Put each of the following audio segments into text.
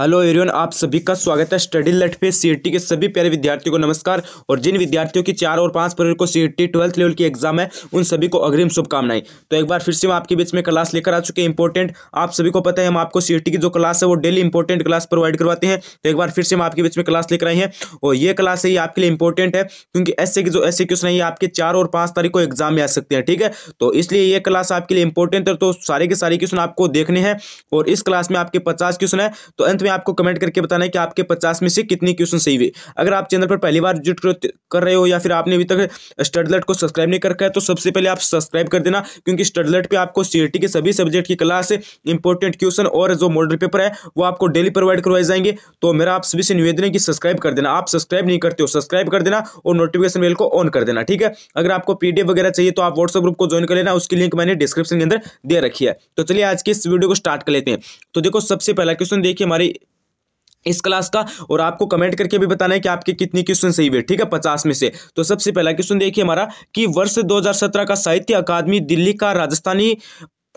hello Ariane आप सभी का स्वागत है स्टडी लेट पे सी e के सभी प्यारे विद्यार्थियों को नमस्कार और जिन विद्यार्थियों की चार और पाँच फरवरी को टी e ट्वेल्थ लेवल की एग्जाम है उन सभी को अग्रिम शुभकामनाएं तो एक बार फिर से हम आपके बीच में क्लास लेकर आ चुके हैं इंपॉर्टेंट आप सभी को पता है हम आपको सी e की जो क्लास है वो डेली इंपॉर्टेंट क्लास प्रोवाइड करवाते हैं तो एक बार फिर से हम आपके बीच में क्लास लेकर आए हैं और ये क्लास है ये आपके लिए इंपॉर्टेंट है क्योंकि ऐसे की जो ऐसे क्वेश्चन है ये आपके चार और पाँच तारीख को एग्जाम में आ सकते हैं ठीक है तो इसलिए ये क्लास आपके लिए इंपॉर्टेंट है तो सारे के सारे क्वेश्चन आपको देखने हैं और इस क्लास में आपके पचास क्वेश्चन है तो अंत में आपको कमेंट करके बताना है कि आपके पचास में से कितनी क्वेश्चन सही हुए अगर आप चैनल पर पहली बार जुट कर रहे हो या फिर आपने अभी तक स्टडलट को सब्सक्राइब नहीं कर रखा है तो सबसे पहले आप सब्सक्राइब कर देना क्योंकि स्टडलट पर आपको सी के सभी सब्जेक्ट की क्लास इंपॉर्टेंट क्वेश्चन और जो मॉडल पेपर है वो आपको डेली प्रोवाइड करवाए जाएंगे तो मेरा आप सभी से निवेदन है कि सब्सक्राइब कर देना आप सब्सक्राइब नहीं करते हो सब्सक्राइब कर देना और नोटिफिकेशन बेल को ऑन कर देना ठीक है अगर आपको पीडीएफ वगैरह चाहिए तो आप व्हाट्सएप ग्रुप को ज्वाइन कर लेना उसकी लिंक मैंने डिस्क्रिप्शन के अंदर दे रखी है तो चलिए आज के इस वीडियो को स्टार्ट कर लेते हैं तो देखो सबसे पहला क्वेश्चन देखिए हमारी इस क्लास का और आपको कमेंट करके भी बताना है कि आपके कितनी क्वेश्चन सही हुए ठीक है पचास में से तो सबसे पहला क्वेश्चन देखिए हमारा कि वर्ष 2017 का साहित्य अकादमी दिल्ली का राजस्थानी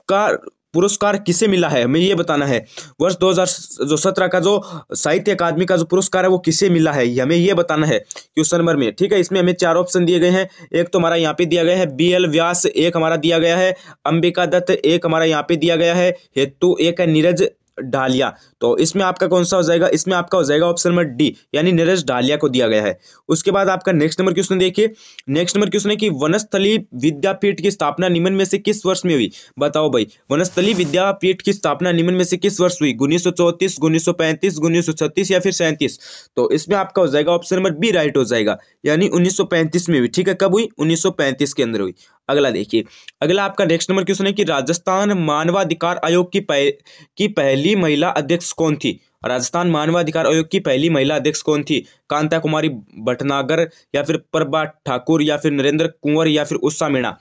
का पुरस्कार किसे मिला है हमें ये बताना है वर्ष 2017 का जो साहित्य अकादमी का जो पुरस्कार है वो किसे मिला है हमें ये बताना है क्वेश्चन नंबर में ठीक है इसमें हमें चार ऑप्शन दिए गए हैं एक तो हमारा यहाँ पे दिया गया है बी एल व्यास एक हमारा दिया गया है अंबिका दत्त एक हमारा यहाँ पे दिया गया है हेतु एक है नीरज डालिया तो इसमें आपका कौन सा हो जाएगा इसमें आपका हो जाएगा ऑप्शन नंबर डी यानी नीरज डालिया को दिया गया है उसके बाद आपका नेक्स्ट नंबर क्वेश्चन देखिए नेक्स्ट नंबर क्वेश्चन है कि वनस्थली विद्यापीठ की स्थापना निम्न में से किस वर्ष में हुई बताओ भाई वनस्थली विद्यापीठ की स्थापना निम्न में से किस वर्ष हुई उन्नीस सौ चौतीस उन्नीस सौ पैंतीस उन्नीस सौ छत्तीस या फिर सैंतीस तो इसमें आपका हो जाएगा ऑप्शन नंबर बी राइट हो जाएगा यानी उन्नीस सौ पैंतीस में हुई ठीक है कब हुई उन्नीस सौ पैंतीस के अंदर हुई अगला देखिए अगला आपका नेक्स्ट नंबर क्वेश्चन है कि राजस्थान मानवाधिकार आयोग की पह, की पहली महिला अध्यक्ष कौन थी राजस्थान मानवाधिकार आयोग की पहली महिला अध्यक्ष कौन थी कांता कुमारी भटनागर या फिर प्रभा ठाकुर या फिर नरेंद्र कुंवर या फिर उषा मीणा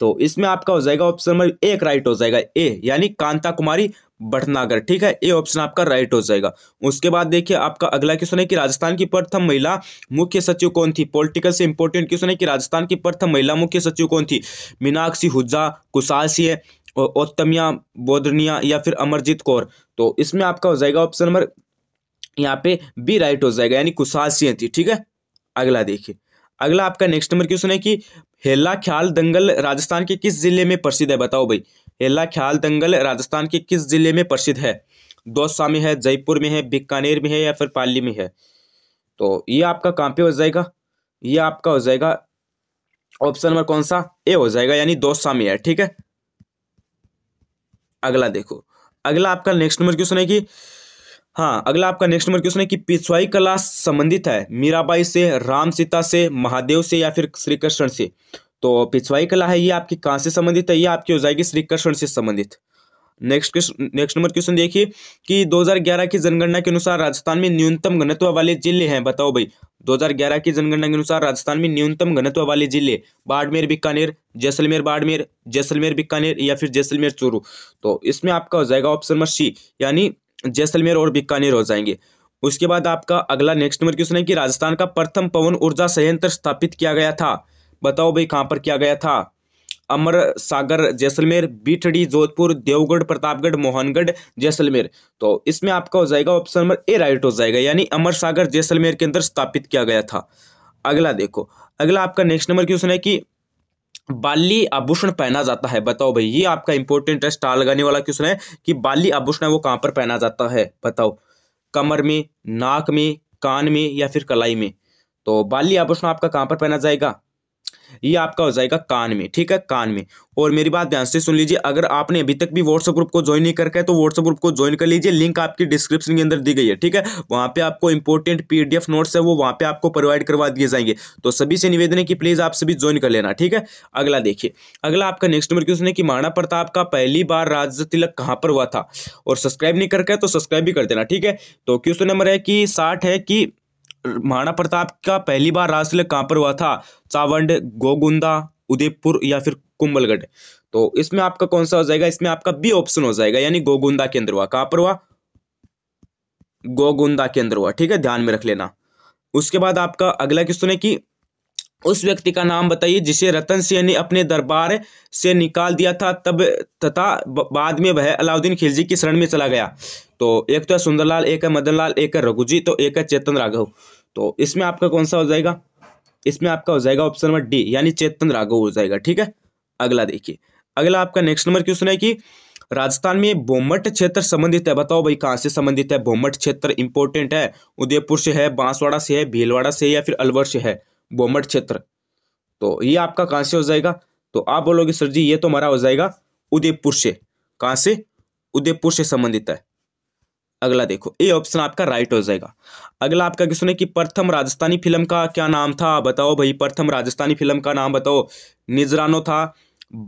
तो इसमें आपका हो जाएगा ऑप्शन नंबर एक राइट हो जाएगा ए यानी कांता कुमारी भटनागर ठीक है ये ऑप्शन आपका राइट हो जाएगा उसके बाद देखिए आपका अगला क्वेश्चन है कि राजस्थान की प्रथम महिला मुख्य सचिव कौन थी पॉलिटिकल से इंपॉर्टेंट क्वेश्चन है कि राजस्थान की प्रथम महिला मुख्य सचिव कौन थी मीनाक्षी हुज्जा कुशाल सिंह ओतमिया बोधनिया या फिर अमरजीत कौर तो इसमें आपका हो जाएगा ऑप्शन नंबर यहाँ पे बी राइट हो जाएगा यानी कुशाल सिंह थी ठीक है अगला देखिए अगला आपका नेक्स्ट नंबर क्वेश्चन है कि हेला ख्याल दंगल राजस्थान के किस जिले में प्रसिद्ध है बताओ भाई एल्ला ख्याल दंगल राजस्थान के किस जिले में प्रसिद्ध है दौसा में है जयपुर में है बीकानेर में है या फिर पाली में है तो ये आपका कहाँ पे हो जाएगा ये आपका हो जाएगा ऑप्शन नंबर कौन सा ए हो जाएगा यानी दौसा में है ठीक है अगला देखो अगला आपका नेक्स्ट नंबर क्वेश्चन है कि हाँ अगला आपका नेक्स्ट नंबर क्वेश्चन है कि पिछवाई कला संबंधित है मीराबाई से राम सीता से महादेव से या फिर श्री कृष्ण से तो पिछवाई कला है ये आपकी कहाँ से संबंधित है ये आपकी हो जाएगी श्रीकर्षण से संबंधित next question next number question देखिए कि 2011 की जनगणना के अनुसार राजस्थान में न्यूनतम घनत्व वाले जिले हैं बताओ भाई 2011 की जनगणना के अनुसार राजस्थान में न्यूनतम घनत्व वाले जिले बाड़मेर बीकानेर जैसलमेर बाड़मेर जैसलमेर बीकानेर या फिर जैसलमेर चूरू तो इसमें आपका हो जाएगा ऑप्शन नंबर सी यानी जैसलमेर और बीकानेर हो जाएंगे उसके बाद आपका अगला नेक्स्ट नंबर क्वेश्चन है कि राजस्थान का प्रथम पवन ऊर्जा संयंत्र स्थापित किया गया था बताओ भाई कहाँ पर किया गया था अमर सागर जैसलमेर बीठड़ी जोधपुर देवगढ़ प्रतापगढ़ मोहनगढ़ जैसलमेर तो इसमें आपका हो जाएगा ऑप्शन नंबर ए राइट हो जाएगा यानी अमर सागर जैसलमेर के अंदर स्थापित किया गया था अगला देखो अगला आपका नेक्स्ट नंबर क्वेश्चन है कि बाली आभूषण पहना जाता है बताओ भाई ये आपका इंपॉर्टेंट है स्टार लगाने वाला क्वेश्चन है कि बाली आभूषण है वो कहाँ पर पहना जाता है बताओ कमर में नाक में कान में या फिर कलाई में तो बाली आभूषण आपका कहाँ पर पहना जाएगा ये आपका हो जाएगा कान में ठीक है कान में और मेरी बात ध्यान से सुन लीजिए अगर आपने अभी तक भी व्हाट्सअप ग्रुप को ज्वाइन नहीं करके तो व्हाट्सअप ग्रुप को ज्वाइन कर लीजिए लिंक आपकी डिस्क्रिप्शन के अंदर दी गई है ठीक है वहाँ पे आपको इंपॉर्टेंट पीडीएफ नोट्स है वो वहाँ पे आपको प्रोवाइड करवा दिए जाएंगे तो सभी से निवेदन है कि प्लीज़ आप सभी ज्वाइन कर लेना ठीक है अगला देखिए अगला आपका नेक्स्ट नंबर क्वेश्चन है कि महाराणा प्रताप का पहली बार राज तिलक कहाँ पर हुआ था और सब्सक्राइब नहीं करके तो सब्सक्राइब भी कर देना ठीक है तो क्वेश्चन नंबर है कि साठ है कि महाराणा प्रताप का पहली बार राजतिलक कहाँ पर हुआ था चावंड गोगुंदा उदयपुर या फिर कुंभलगढ़ तो इसमें आपका कौन सा हो जाएगा इसमें आपका बी ऑप्शन हो जाएगा यानी गोगुंदा केंद्र हुआ कहाँ पर हुआ गोगुंदा केंद्र हुआ ठीक है ध्यान में रख लेना उसके बाद आपका अगला क्वेश्चन है कि उस व्यक्ति का नाम बताइए जिसे रतन सिंह ने अपने दरबार से निकाल दिया था तब तथा बाद में वह अलाउद्दीन खिलजी की शरण में चला गया तो एक तो है सुंदरलाल एक है मदनलाल एक है रघुजी तो एक है चेतन राघव तो इसमें आपका कौन सा हो जाएगा इसमें आपका हो जाएगा ऑप्शन नंबर डी यानी चेतन राघव हो जाएगा ठीक है अगला देखिए अगला आपका नेक्स्ट नंबर क्वेश्चन है कि राजस्थान में बोमट क्षेत्र संबंधित है बताओ भाई कहाँ से संबंधित है बोमट क्षेत्र इंपॉर्टेंट है उदयपुर से है बांसवाड़ा से है भीलवाड़ा से या फिर अलवर से है बोमट क्षेत्र तो ये आपका कहाँ से हो जाएगा तो आप बोलोगे सर जी ये तो हमारा हो जाएगा उदयपुर से कहाँ से उदयपुर से संबंधित है अगला देखो ए ऑप्शन आपका राइट हो जाएगा अगला आपका क्वेश्चन है कि प्रथम राजस्थानी फिल्म का क्या नाम था बताओ भाई प्रथम राजस्थानी फिल्म का नाम बताओ निजरानो था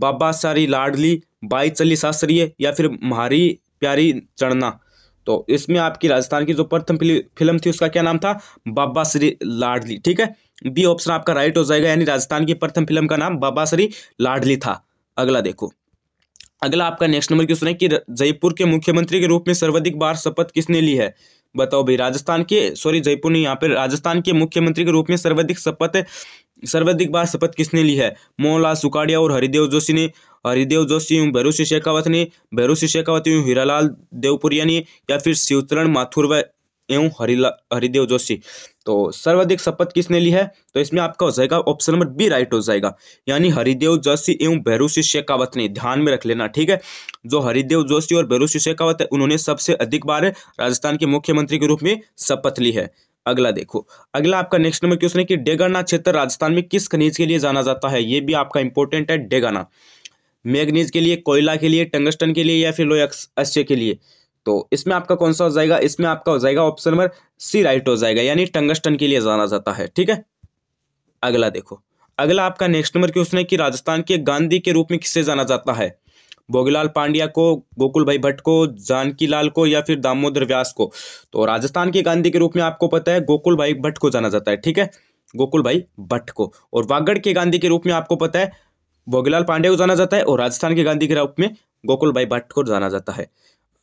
बाबा सारी लाडली बाई चली शास्त्रीय या फिर मारी प्यारी चढ़ना तो इसमें आपकी राजस्थान की जो प्रथम फिल्म थी उसका क्या नाम था बाबा श्री लाडली ठीक है बी ऑप्शन आपका राइट हो जाएगा यानी राजस्थान की प्रथम फिल्म का नाम बाबा श्री लाडली था अगला देखो अगला आपका नेक्स्ट नंबर क्वेश्चन है कि जयपुर के मुख्यमंत्री के रूप में सर्वाधिक बार शपथ किसने ली है बताओ भाई राजस्थान के सॉरी जयपुर नहीं यहाँ पर राजस्थान के मुख्यमंत्री के रूप में सर्वाधिक शपथ सर्वाधिक बार शपथ किसने ली है मोहनलाल सुकाड़िया और हरिदेव जोशी ने हरिदेव जोशी एवं भैरू सिंह शेखावत ने भैरू सिंह शेखावत एवं हीरालाल देवपुरिया ने या फिर शिवचरण माथुर एवं हरिला हरिदेव जोशी तो सर्वाधिक शपथ किसने ली है तो इसमें आपका हो जाएगा ऑप्शन नंबर बी राइट हो जाएगा यानी हरिदेव जोशी एवं भैरूसी शेखावत ने ध्यान में रख लेना ठीक है जो हरिदेव जोशी और भैरूसी शेखावत है उन्होंने सबसे अधिक बार राजस्थान के मुख्यमंत्री के रूप में शपथ ली है अगला देखो अगला आपका नेक्स्ट नंबर क्वेश्चन है कि डेगाना क्षेत्र राजस्थान में किस खनिज के लिए जाना जाता है ये भी आपका इंपॉर्टेंट है डेगाना मैग्नीज के लिए कोयला के लिए टंगस्टन के लिए या फिर लोहे अस्य के लिए तो इसमें आपका कौन सा हो जाएगा इसमें आपका हो जाएगा ऑप्शन नंबर सी राइट हो जाएगा यानी टंगस्टन के लिए जाना जाता है ठीक है अगला देखो अगला आपका नेक्स्ट नंबर क्वेश्चन है कि राजस्थान के गांधी के रूप में किससे जाना जाता है बोगीलाल पांड्या को गोकुल भाई भट्ट को जानकी लाल को या फिर दामोदर व्यास को तो राजस्थान के गांधी के रूप में आपको पता है गोकुल भाई भट्ट को जाना जाता है ठीक है गोकुल भाई भट्ट को और वागड़ के गांधी के रूप में आपको पता है बोगीलाल पांडे को जाना जाता है और राजस्थान के गांधी के रूप में गोकुल भाई भट्ट को जाना जाता है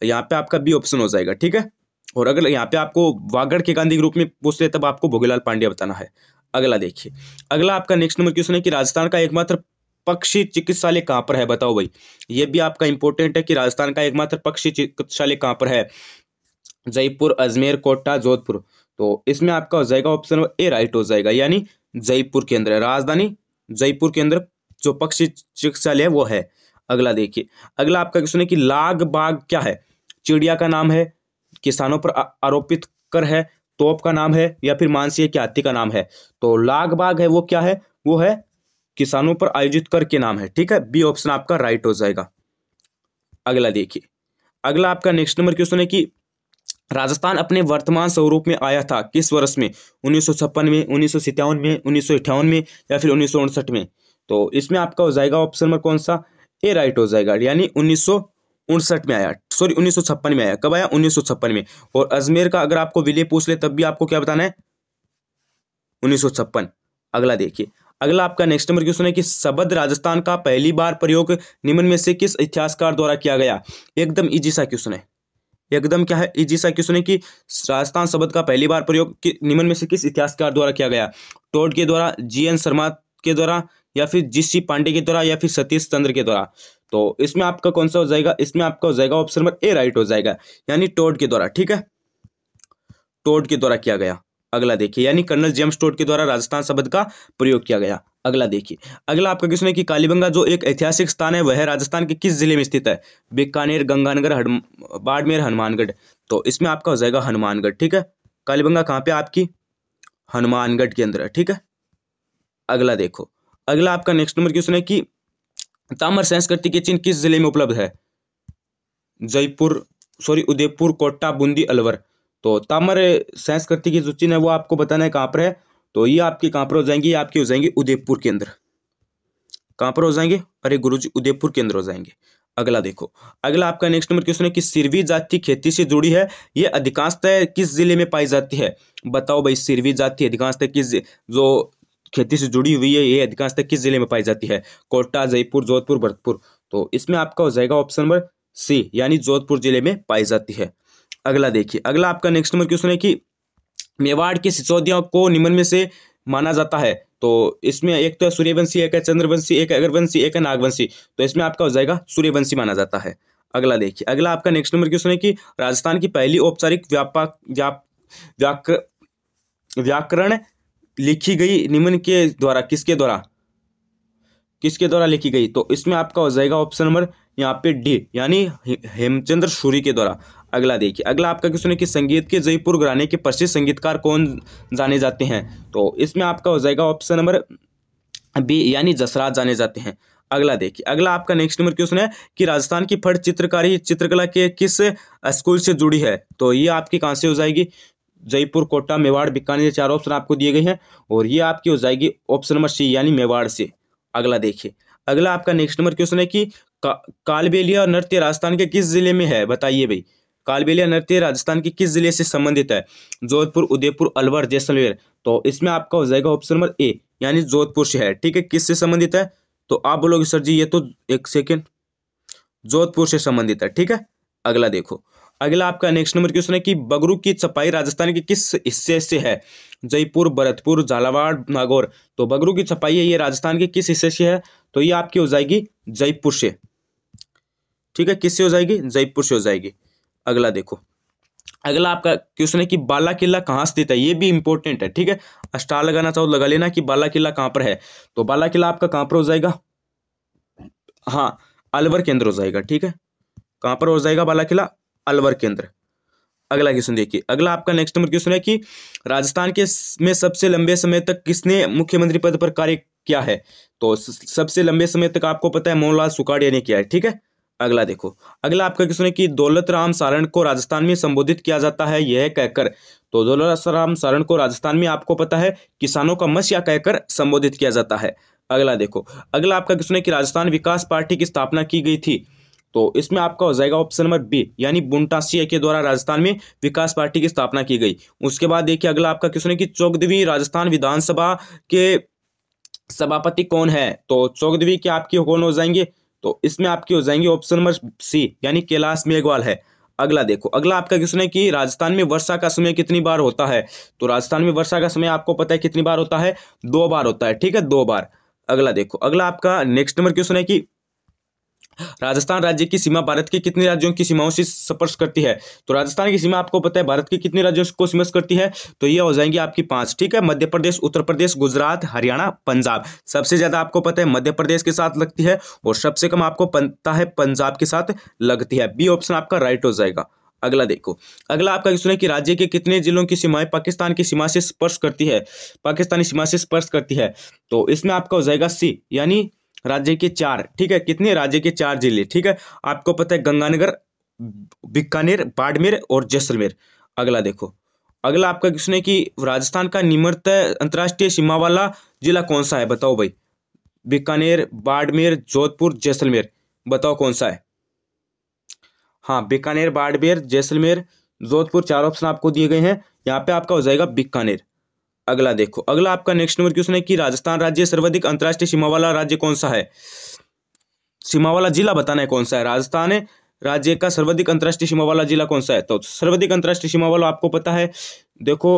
यहाँ पे आपका बी ऑप्शन हो जाएगा ठीक है और अगर यहाँ पे आपको वागड़ के गांधी ग्रुप में पूछते हैं तब आपको भोगीलाल पांड्या बताना है अगला देखिए अगला आपका नेक्स्ट नंबर क्वेश्चन है कि राजस्थान का एकमात्र पक्षी चिकित्सालय कहाँ पर है बताओ भाई ये भी आपका इंपॉर्टेंट है कि राजस्थान का एकमात्र पक्षी चिकित्सालय कहाँ पर है जयपुर अजमेर कोटा जोधपुर तो इसमें आपका हो जाएगा ऑप्शन ए राइट हो जाएगा यानी जयपुर के अंदर राजधानी जयपुर के अंदर जो पक्षी चिकित्सालय है वो है अगला देखिए अगला आपका क्वेश्चन है कि लाग बाग क्या है चिड़िया का नाम है किसानों पर आरोपित कर है तोप का नाम है या फिर मानसीय की हाथी का नाम है तो लाग बाग है वो क्या है वो है किसानों पर आयोजित कर के नाम है ठीक है बी ऑप्शन आपका राइट हो जाएगा अगला देखिए अगला आपका नेक्स्ट नंबर क्वेश्चन है कि राजस्थान अपने वर्तमान स्वरूप में आया था किस वर्ष में उन्नीस में उन्नीस में उन्नीस में या फिर उन्नीस में तो इसमें आपका हो जाएगा ऑप्शन नंबर कौन सा ए राइट हो जाएगा यानी उन्नीस उनसठ में आया सॉरी उन्नीस में आया कब आया उन्नीस में और अजमेर का अगर आपको विलय पूछ ले तब भी आपको क्या बताना है उन्नीस अगला देखिए अगला आपका नेक्स्ट नंबर क्वेश्चन है कि सबद राजस्थान का पहली बार प्रयोग निम्न में से किस इतिहासकार द्वारा किया गया एकदम इजी सा क्वेश्चन है एकदम क्या है इजी सा क्वेश्चन है कि राजस्थान शब्द का पहली बार प्रयोग निम्न में से किस इतिहासकार द्वारा किया गया टोड के द्वारा जी एन शर्मा के द्वारा या फिर जीसी पांडे के द्वारा या फिर सतीश चंद्र के द्वारा तो इसमें आपका कौन सा हो जाएगा इसमें आपका हो जाएगा ऑप्शन नंबर ए राइट हो जाएगा यानी टोड के द्वारा ठीक है टोड के द्वारा किया गया अगला देखिए यानी कर्नल जेम्स टोड के द्वारा राजस्थान शब्द का प्रयोग किया गया अगला देखिए अगला आपका क्वेश्चन है कि कालीबंगा जो एक ऐतिहासिक स्थान है वह राजस्थान के किस जिले में स्थित है बीकानेर गंगानगर बाड़मेर हनुमानगढ़ तो इसमें आपका हो जाएगा हनुमानगढ़ ठीक है कालीबंगा कहाँ पे आपकी हनुमानगढ़ के अंदर है ठीक है अगला देखो अगला आपका नेक्स्ट नंबर क्वेश्चन है कि तामर संस्कृति के चिन्ह किस जिले में उपलब्ध है जयपुर सॉरी उदयपुर कोटा बूंदी अलवर तो तामर संस्कृति की जो चिन्ह है वो आपको बताना है कहाँ पर है तो ये आपके कहाँ पर हो जाएंगे ये आपके हो जाएंगे उदयपुर के अंदर कहाँ पर हो जाएंगे अरे गुरु जी उदयपुर के अंदर हो जाएंगे अगला देखो अगला आपका नेक्स्ट नंबर क्वेश्चन है कि सिरवी जाति खेती से जुड़ी है ये अधिकांशतः किस जिले में पाई जाती है बताओ भाई सिरवी जाति अधिकांशतः किस जो खेती से जुड़ी हुई है ये अधिकांशतः किस जिले में पाई जाती है कोटा जयपुर जोधपुर भरतपुर तो इसमें आपका हो जाएगा ऑप्शन नंबर सी यानी जोधपुर जिले में पाई जाती है अगला देखिए अगला आपका नेक्स्ट नंबर क्वेश्चन है कि मेवाड़ के सिसोदिया को निम्न में से माना जाता है तो इसमें एक तो है सूर्यवंशी एक है चंद्रवंशी एक है अगरवंशी एक है नागवंशी तो इसमें आपका हो जाएगा सूर्यवंशी माना जाता है अगला देखिए अगला आपका नेक्स्ट नंबर क्वेश्चन है कि राजस्थान की पहली औपचारिक व्यापक व्याप व्याकर व्याकरण लिखी गई निम्न के द्वारा किसके द्वारा किसके द्वारा लिखी गई तो इसमें आपका हो जाएगा ऑप्शन नंबर यहाँ पे डी यानी हेमचंद्र सूरी के द्वारा अगला देखिए अगला आपका क्वेश्चन है कि संगीत के जयपुर घराने के प्रसिद्ध संगीतकार कौन जाने जाते हैं तो इसमें आपका हो जाएगा ऑप्शन नंबर बी यानी जसराज जाने जाते हैं अगला देखिए अगला आपका नेक्स्ट नंबर क्वेश्चन है कि राजस्थान की फट चित्रकारी चित्रकला के किस स्कूल से जुड़ी है तो ये आपकी कहाँ से हो जाएगी जयपुर कोटा मेवाड़ बीकानेर चार ऑप्शन आपको दिए गए हैं और ये आपकी हो जाएगी ऑप्शन नंबर सी यानी मेवाड़ से अगला देखिए अगला आपका नेक्स्ट नंबर क्वेश्चन है कि का, कालबेलिया और नृत्य राजस्थान के किस जिले में है बताइए भाई कालबेलिया नृत्य राजस्थान के किस जिले से संबंधित है जोधपुर उदयपुर अलवर जैसलमेर तो इसमें आपका हो जाएगा ऑप्शन नंबर ए यानी जोधपुर से है ठीक है किस से संबंधित है तो आप बोलोगे सर जी ये तो एक सेकेंड जोधपुर से संबंधित है ठीक है अगला देखो अगला आपका नेक्स्ट नंबर क्वेश्चन है कि बगरू की छपाई राजस्थान के किस हिस्से से है जयपुर भरतपुर झालावाड़ नागौर तो बगरू की छपाई है ये राजस्थान के किस हिस्से से है तो ये आपकी हो जाएगी जयपुर से ठीक है किससे हो जाएगी जयपुर से हो जाएगी अगला देखो अगला आपका क्वेश्चन है कि बाला किला कहाँ स्थित है ये भी इंपॉर्टेंट है ठीक है स्टार लगाना चाहो तो लगा लेना कि बाला किला कहाँ पर है तो बाला किला आपका कहाँ पर हो जाएगा हाँ अलवर केंद्र हो जाएगा ठीक है कहाँ पर हो जाएगा बाला किला अलवर केंद्र अगला क्वेश्चन देखिए अगला आपका नेक्स्ट नंबर क्वेश्चन है कि राजस्थान के में सबसे लंबे समय तक किसने मुख्यमंत्री पद पर कार्य किया है तो सबसे लंबे समय तक आपको पता है मोहनलाल सुखाड़िया ने किया है ठीक है अगला देखो अगला आपका क्वेश्चन है कि दौलत राम सारण को राजस्थान में संबोधित किया जाता है यह कहकर तो दौलत राम सारण को राजस्थान में आपको पता है किसानों का मस्या कहकर संबोधित किया जाता है अगला देखो अगला आपका क्वेश्चन है कि राजस्थान विकास पार्टी की स्थापना की गई थी तो इसमें आपका हो जाएगा ऑप्शन नंबर बी यानी बुनटासिया के द्वारा राजस्थान में विकास पार्टी की स्थापना की गई उसके बाद देखिए अगला आपका क्वेश्चन है कि चौदहवीं राजस्थान विधानसभा के सभापति कौन है तो चौदहवीं के आपके कौन हो जाएंगे तो इसमें आपके हो जाएंगे ऑप्शन नंबर सी यानी कैलाश मेघवाल है अगला देखो अगला आपका क्वेश्चन है कि राजस्थान में वर्षा का समय कितनी बार होता है तो राजस्थान में वर्षा का समय आपको पता है कितनी बार होता है दो बार होता है ठीक है दो बार अगला देखो अगला आपका नेक्स्ट नंबर क्वेश्चन है कि राजस्थान राज्य की सीमा भारत के कितने राज्यों की सीमाओं से स्पर्श करती है तो राजस्थान की सीमा आपको पता है भारत के कितने राज्यों को स्पर्श करती है तो ये हो जाएंगी आपकी पांच ठीक है मध्य प्रदेश उत्तर प्रदेश गुजरात हरियाणा पंजाब सबसे ज्यादा आपको पता है मध्य प्रदेश के साथ लगती है और सबसे कम आपको पता है पंजाब के साथ लगती है बी ऑप्शन आपका राइट हो जाएगा अगला देखो अगला आपका क्वेश्चन है कि राज्य के कितने जिलों की सीमाएं पाकिस्तान की सीमा से स्पर्श करती है पाकिस्तानी सीमा से स्पर्श करती है तो इसमें आपका हो जाएगा सी यानी राज्य के चार ठीक है कितने राज्य के चार जिले ठीक है आपको पता है गंगानगर बीकानेर बाड़मेर और जैसलमेर अगला देखो अगला आपका क्वेश्चन है कि राजस्थान का निमर्त अंतर्राष्ट्रीय सीमा वाला जिला कौन सा है बताओ भाई बीकानेर बाड़मेर जोधपुर जैसलमेर बताओ कौन सा है हाँ बीकानेर बाड़मेर जैसलमेर जोधपुर चार ऑप्शन आपको दिए गए हैं यहाँ पे आपका हो जाएगा बीकानेर अगला देखो अगला आपका नेक्स्ट नंबर क्वेश्चन है कि राजस्थान राज्य सर्वाधिक अंतर्राष्ट्रीय सीमा वाला राज्य कौन सा है सीमा वाला जिला बताना है कौन सा है राजस्थान राज्य का सर्वाधिक अंतर्राष्ट्रीय सीमा वाला जिला कौन सा है तो सर्वाधिक अंतर्राष्ट्रीय सीमा वाला आपको पता है देखो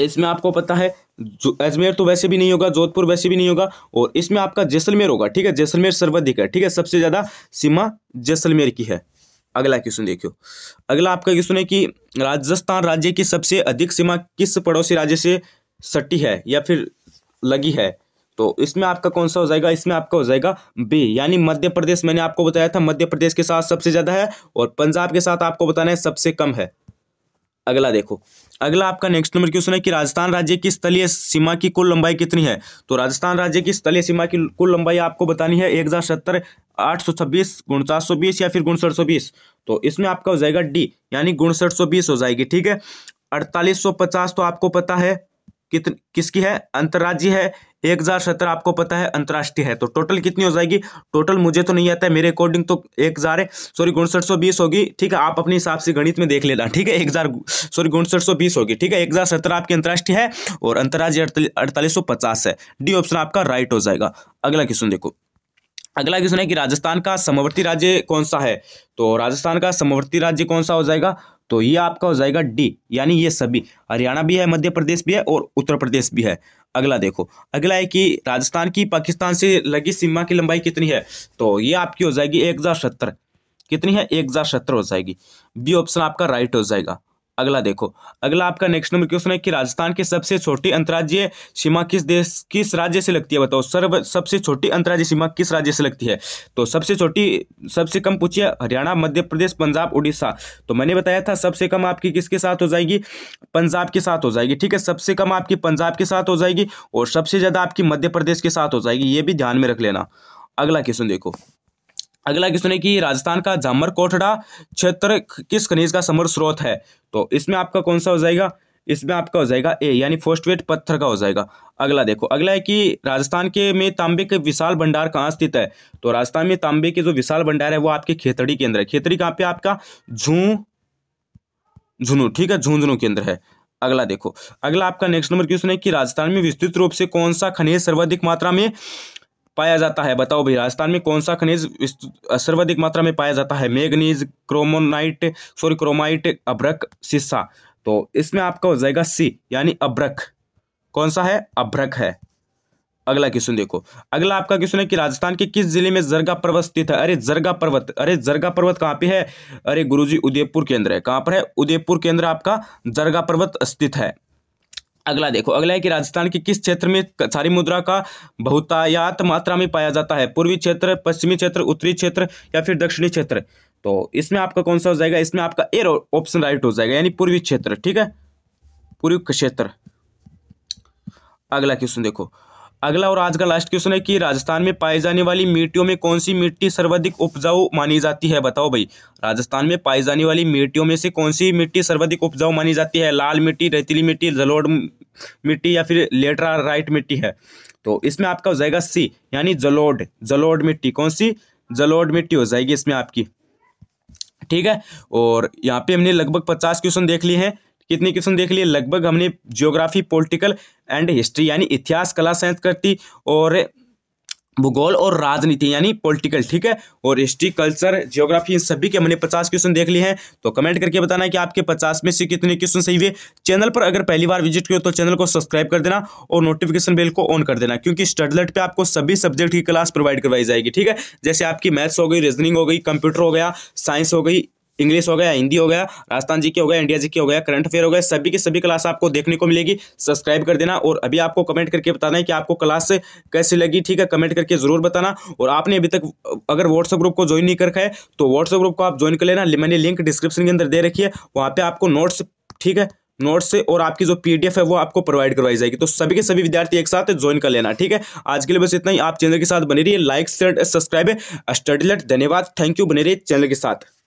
इसमें आपको पता है अजमेर तो वैसे भी नहीं होगा जोधपुर वैसे भी नहीं होगा और इसमें आपका जैसलमेर होगा ठीक है जैसलमेर सर्वाधिक है ठीक है सबसे ज़्यादा सीमा जैसलमेर की है अगला क्वेश्चन देखियो अगला आपका क्वेश्चन है कि राजस्थान राज्य की सबसे अधिक सीमा किस पड़ोसी राज्य से सटी है या फिर लगी है तो इसमें आपका कौन सा हो जाएगा इसमें आपका हो जाएगा बी यानी मध्य प्रदेश मैंने आपको बताया था मध्य प्रदेश के साथ सबसे ज़्यादा है और पंजाब के साथ आपको बताना है सबसे कम है अगला देखो अगला आपका नेक्स्ट नंबर क्वेश्चन है कि राजस्थान राज्य की स्थलीय सीमा की कुल लंबाई कितनी है तो राजस्थान राज्य की स्थलीय सीमा की कुल लंबाई आपको बतानी है एक हज़ार सत्तर आठ सौ छब्बीस गुणसात सौ बीस या फिर गुणसठ सौ बीस तो इसमें आपका हो जाएगा डी यानी गुणसठ सौ बीस हो जाएगी ठीक है अड़तालीस सौ पचास तो आपको पता है कितन किसकी है अंतर्राज्य है एक हजार सत्रह आपको पता है अंतर्राष्ट्रीय है तो टोटल कितनी हो जाएगी टोटल मुझे तो नहीं आता है मेरे अकॉर्डिंग तो एक हजार है सॉरी गुणसठ सौ बीस होगी ठीक है आप अपने हिसाब से गणित में देख लेना ठीक है एक हजार सॉरी गुणसठ सौ बीस होगी ठीक है एक हजार सत्रह आपकी अंतर्राष्ट्रीय है और अंतर्राज्य अड़तालीस सौ पचास है डी ऑप्शन आपका राइट हो जाएगा अगला क्वेश्चन देखो अगला क्वेश्चन है कि राजस्थान का समवर्ती राज्य कौन सा है तो राजस्थान का समवर्ती राज्य कौन सा हो जाएगा तो ये आपका हो जाएगा डी यानी ये सभी हरियाणा भी है मध्य प्रदेश भी है और उत्तर प्रदेश भी है अगला देखो अगला है कि राजस्थान की पाकिस्तान से लगी सीमा की लंबाई कितनी है तो ये आपकी हो जाएगी एक कितनी है एक हो जाएगी बी ऑप्शन आपका राइट हो जाएगा अगला देखो अगला आपका नेक्स्ट नंबर क्वेश्चन है कि राजस्थान की सबसे छोटी अंतर्राज्यीय सीमा किस देश किस राज्य से लगती है बताओ सर्व सबसे छोटी अंतर्राज्यीय सीमा किस राज्य से लगती है तो सबसे छोटी सबसे कम पूछिए हरियाणा मध्य प्रदेश पंजाब उड़ीसा तो मैंने बताया था सबसे कम आपकी किसके साथ हो जाएगी पंजाब के साथ हो जाएगी ठीक है सबसे कम आपकी पंजाब के साथ हो जाएगी और सबसे ज़्यादा आपकी मध्य प्रदेश के साथ हो जाएगी ये भी ध्यान में रख लेना अगला क्वेश्चन देखो अगला क्वेश्चन है कि राजस्थान का जामर कोठड़ा क्षेत्र किस खनिज का समर स्रोत है तो इसमें आपका कौन सा हो जाएगा इसमें आपका हो जाएगा ए यानी फोस्टवेट पत्थर का हो जाएगा अगला देखो अगला है कि राजस्थान के में तांबे के विशाल भंडार कहाँ स्थित है तो राजस्थान में तांबे के जो विशाल भंडार है वो आपके खेतड़ी के अंदर है खेतड़ी कहाँ पे आपका झू झुनू ठीक है झुंझुनू केंद्र है अगला देखो अगला आपका नेक्स्ट नंबर क्वेश्चन है कि राजस्थान में विस्तृत रूप से कौन सा खनिज सर्वाधिक मात्रा में पाया जाता है बताओ भाई राजस्थान में कौन सा खनिज सर्वाधिक मात्रा में पाया जाता है मैगनीज क्रोमोनाइट सॉरी क्रोमाइट अभ्रक सिस्सा तो इसमें आपका हो जाएगा सी यानी अभ्रक कौन सा है अभ्रक है अगला क्वेश्चन देखो अगला आपका क्वेश्चन है कि राजस्थान के किस जिले में जरगा पर्वत स्थित है अरे जरगा पर्वत अरे जरगा पर्वत कहाँ पे है अरे गुरुजी उदयपुर केंद्र है कहाँ पर है उदयपुर केंद्र आपका जरगा पर्वत स्थित है अगला देखो अगला है कि राजस्थान के किस क्षेत्र में सारी मुद्रा का बहुतायात मात्रा में पाया जाता है पूर्वी क्षेत्र पश्चिमी क्षेत्र उत्तरी क्षेत्र या फिर दक्षिणी क्षेत्र तो इसमें आपका कौन सा हो जाएगा इसमें आपका ए ऑप्शन राइट हो जाएगा यानी पूर्वी क्षेत्र ठीक है पूर्वी क्षेत्र अगला क्वेश्चन देखो अगला और आज का लास्ट क्वेश्चन है कि राजस्थान में पाई जाने वाली मिट्टियों में कौन सी मिट्टी सर्वाधिक उपजाऊ मानी जाती है बताओ भाई राजस्थान में पाई जाने वाली मिट्टियों में से कौन सी मिट्टी सर्वाधिक उपजाऊ मानी जाती है लाल मिट्टी रेतीली मिट्टी जलोड़ मिट्टी या फिर लेटरा राइट मिट्टी है तो इसमें आपका हो जाएगा सी यानी जलोड जलोड मिट्टी कौन सी जलोड मिट्टी हो जाएगी इसमें आपकी ठीक है और यहाँ पे हमने लगभग पचास क्वेश्चन देख लिए हैं कितने क्वेश्चन देख लिए लगभग हमने जियोग्राफी पॉलिटिकल एंड हिस्ट्री यानी इतिहास कला संस्कृति और भूगोल और राजनीति यानी पॉलिटिकल ठीक है और हिस्ट्री कल्चर जियोग्राफी इन सभी के हमने पचास क्वेश्चन देख लिए हैं तो कमेंट करके बताना कि आपके पचास में से कितने क्वेश्चन सही हुए चैनल पर अगर पहली बार विजिट करो तो चैनल को सब्सक्राइब कर देना और नोटिफिकेशन बेल को ऑन कर देना क्योंकि स्टडलेट पर आपको सभी सब्जेक्ट की क्लास प्रोवाइड करवाई जाएगी ठीक है जैसे आपकी मैथ्स हो गई रीजनिंग हो गई कंप्यूटर हो गया साइंस हो गई इंग्लिश हो गया हिंदी हो गया राजस्थान जी के हो गया इंडिया जी के हो गया करंट अफेयर हो गया सभी की सभी क्लास आपको देखने को मिलेगी सब्सक्राइब कर देना और अभी आपको कमेंट करके बताना है कि आपको क्लास कैसी लगी ठीक है कमेंट करके जरूर बताना और आपने अभी तक अगर व्हाट्सअप ग्रुप को ज्वाइन नहीं कर रखा है तो व्हाट्सअप ग्रुप को आप ज्वाइन कर लेना मैंने लिंक डिस्क्रिप्शन के अंदर दे रखी है वहाँ पर आपको नोट्स ठीक है नोट्स और आपकी जो पीडीएफ है वो आपको प्रोवाइड करवाई जाएगी तो सभी के सभी विद्यार्थी एक साथ ज्वाइन कर लेना ठीक है आज के लिए बस इतना ही आप चैनल के साथ बने रहिए like share subscribe study late धन्यवाद थैंक यू बने रहिए चैनल के साथ